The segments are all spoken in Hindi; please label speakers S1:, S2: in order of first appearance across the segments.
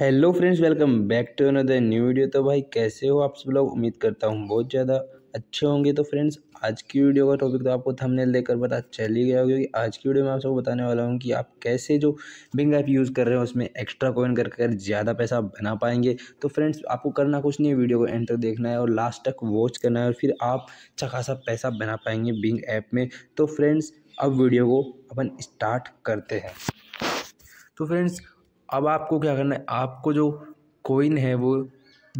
S1: hello friends welcome back to another new video तो भाई कैसे हो आप सब लोग उम्मीद करता हूँ बहुत ज़्यादा अच्छे होंगे तो फ्रेंड्स आज की वीडियो का टॉपिक तो आपको थंबनेल देखकर पता चल ही गया क्योंकि आज की वीडियो में आप सबको बताने वाला हूँ कि आप कैसे जो बिंग ऐप यूज़ कर रहे हो उसमें एक्स्ट्रा कॉइन कर कर ज़्यादा पैसा बना पाएंगे तो फ्रेंड्स आपको करना कुछ नहीं है वीडियो को एंड तक देखना है और लास्ट तक वॉच करना है और फिर आप अच्छा खासा पैसा बना पाएंगे बिंग ऐप में तो फ्रेंड्स अब वीडियो को अपन स्टार्ट करते हैं तो फ्रेंड्स अब आपको क्या करना है आपको जो कोइन है वो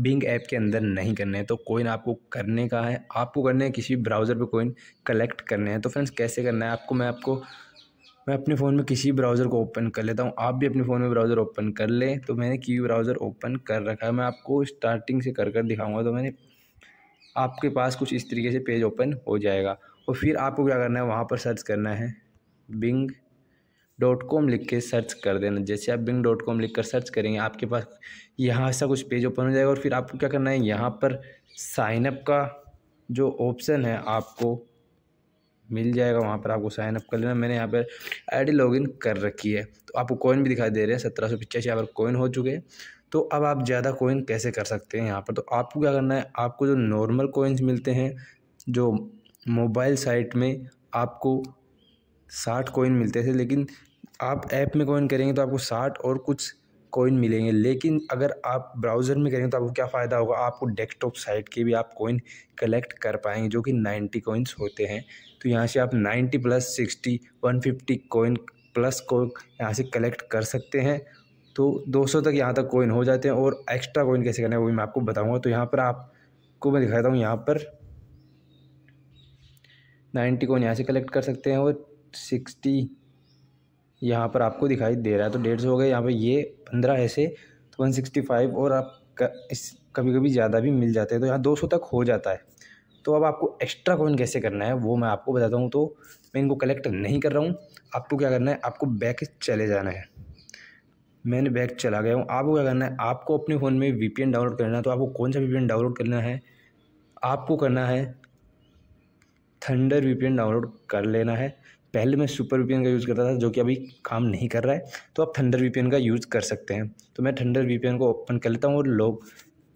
S1: बिंग ऐप के अंदर नहीं करने हैं तो कोइन आपको करने का है आपको करने है किसी ब्राउज़र पे कोइन कलेक्ट करने हैं तो फ्रेंड्स कैसे करना है आपको मैं आपको मैं अपने फ़ोन में किसी ब्राउज़र को ओपन कर लेता हूँ आप भी अपने फ़ोन में ब्राउज़र ओपन कर लें तो मैंने की ब्राउज़र ओपन कर रखा है मैं आपको स्टार्टिंग से कर कर दिखाऊँगा तो मैंने आपके पास कुछ इस तरीके से पेज ओपन हो जाएगा और फिर आपको क्या करना है वहाँ पर सर्च करना है बिंग डॉट कॉम लिख के सर्च कर देना जैसे आप बिंग डॉट कॉम लिख कर सर्च करेंगे आपके पास यहाँ ऐसा कुछ पेज ओपन हो जाएगा और फिर आपको क्या करना है यहाँ पर साइनअप का जो ऑप्शन है आपको मिल जाएगा वहाँ पर आपको साइनअप कर लेना मैंने यहाँ पर आई लॉगिन कर रखी है तो आपको कॉइन भी दिखाई दे रहे हैं सत्रह सौ पिचासी यहाँ पर कॉइन हो चुके हैं तो अब आप ज़्यादा कॉइन कैसे कर सकते हैं यहाँ पर तो आपको क्या करना है आपको जो नॉर्मल कॉइन्स मिलते हैं जो मोबाइल साइट में आपको साठ कॉइन मिलते थे लेकिन आप ऐप में कॉइन करेंगे तो आपको साठ और कुछ कॉइन मिलेंगे लेकिन अगर आप ब्राउज़र में करेंगे तो आपको क्या फ़ायदा होगा आपको डेस्कटॉप साइट के भी आप कॉइन कलेक्ट कर पाएंगे जो कि नाइन्टी कॉइन्स होते हैं तो यहाँ से आप ninety plus sixty one fifty coin plus को यहाँ से कलेक्ट कर सकते हैं तो दो सौ तक यहाँ तक कॉइन हो जाते हैं और एक्स्ट्रा कॉइन कैसे करना है वो भी मैं आपको बताऊँगा तो यहाँ पर आपको मैं दिखाता हूँ यहाँ पर नाइन्टी कॉइन यहाँ से कलेक्ट कर सकते हैं और सिक्सटी यहाँ पर आपको दिखाई दे रहा है तो डेढ़ सौ हो गया यहाँ पर ये पंद्रह ऐसे तो वन सिक्सटी फाइव और आप इस कभी कभी ज़्यादा भी मिल जाते हैं तो यहाँ दो सौ तक हो जाता है तो अब आपको एक्स्ट्रा कॉइन कैसे करना है वो मैं आपको बताता हूँ तो मैं इनको कलेक्ट नहीं कर रहा हूँ आपको क्या करना है आपको बैक चले जाना है मैंने बैक चला गया हूँ आपको क्या करना है आपको अपने फ़ोन में वी डाउनलोड करना है तो आपको कौन सा वी डाउनलोड करना है आपको करना है थंडर वी डाउनलोड कर लेना है पहले मैं सुपर वी का यूज़ करता था जो कि अभी काम नहीं कर रहा है तो आप थंडर वी का यूज़ कर सकते हैं तो मैं थंडर वी को ओपन कर लेता हूँ और लोग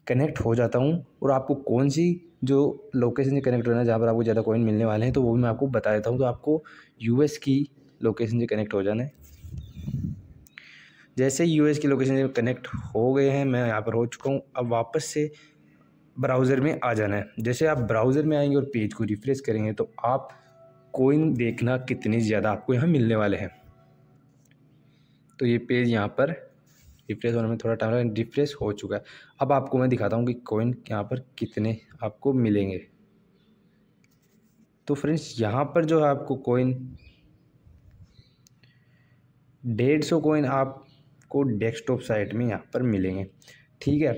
S1: कनेक्ट हो जाता हूँ और आपको कौन सी जो लोकेशन से कनेक्ट होना है जहाँ पर आपको ज़्यादा कॉइन मिलने वाले हैं तो वो भी मैं आपको बता देता हूँ तो आपको यू की लोकेशन से कनेक्ट हो जाना है जैसे यू की लोकेशन से कनेक्ट हो गए हैं मैं यहाँ पर हो चुका हूँ अब वापस से ब्राउज़र में आ जाना है जैसे आप ब्राउज़र में आएंगे और पेज को रिफ़्रेश करेंगे तो आप कोइन देखना कितने ज़्यादा आपको यहाँ मिलने वाले हैं तो ये पेज यहाँ पर रिफ्रेश होने में थोड़ा टाइम लगा रिफ्रेश हो चुका है अब आपको मैं दिखाता हूँ कि कोइन यहाँ पर कितने आपको मिलेंगे तो फ्रेंड्स यहाँ पर जो है आपको कोइन डेढ़ सौ कोइन आपको डेस्कटॉप साइट में यहाँ पर मिलेंगे ठीक है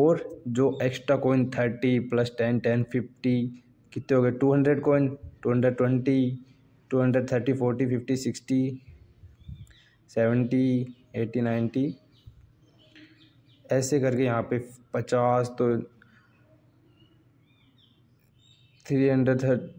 S1: और जो extra coin thirty plus ten ten fifty कितने हो गए two hundred coin two hundred twenty two hundred thirty forty fifty sixty seventy eighty ninety ऐसे करके यहाँ पे पचास तो थ्री हंड्रेड थर्ट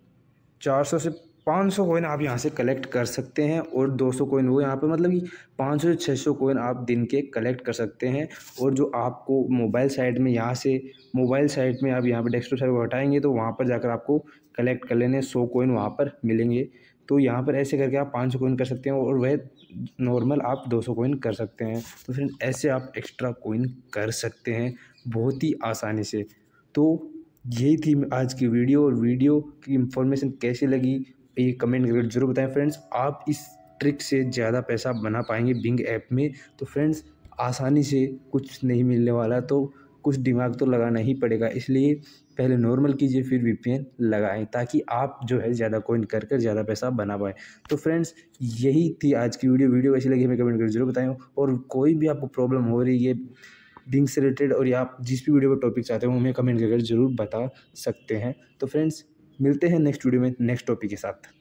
S1: चार सौ से पाँच सौ कोइन आप यहाँ से कलेक्ट कर सकते हैं और दो सौ कोइन वो यहाँ पे मतलब कि पाँच सौ छः सौ कोइन आप दिन के कलेक्ट कर सकते हैं और जो आपको मोबाइल साइट में यहाँ से मोबाइल साइट में आप यहाँ पे डेस्कटॉप साइट को हटाएंगे तो वहाँ पर जाकर आपको कलेक्ट कर लेने सौ कोइन वहाँ पर मिलेंगे तो यहाँ पर ऐसे करके आप पाँच सौ कोइन कर सकते हैं और वह नॉर्मल आप दो सौ कोइन कर सकते हैं तो फिर ऐसे आप एक्स्ट्रा कोइन कर सकते हैं बहुत ही आसानी से तो यही थी आज की वीडियो और वीडियो की इन्फॉर्मेशन कैसी लगी ये कमेंट करके जरूर बताएं फ्रेंड्स आप इस ट्रिक से ज़्यादा पैसा बना पाएंगे बिंग ऐप में तो फ्रेंड्स आसानी से कुछ नहीं मिलने वाला तो कुछ दिमाग तो लगाना ही पड़ेगा इसलिए पहले नॉर्मल कीजिए फिर वीपीएन लगाएं ताकि आप जो है ज़्यादा कोइन कर कर ज़्यादा पैसा बना पाएँ तो फ्रेंड्स यही थी आज की वीडियो वीडियो कैसी लगी हमें कमेंट करके जरूर बताएँ और कोई भी आपको प्रॉब्लम हो रही है बिंग से रिलेटेड और या आप जिस भी वीडियो पर टॉपिक चाहते हो हमें कमेंट करके जरूर बता सकते हैं तो फ्रेंड्स मिलते हैं नेक्स्ट वीडियो में नेक्स्ट टॉपिक के साथ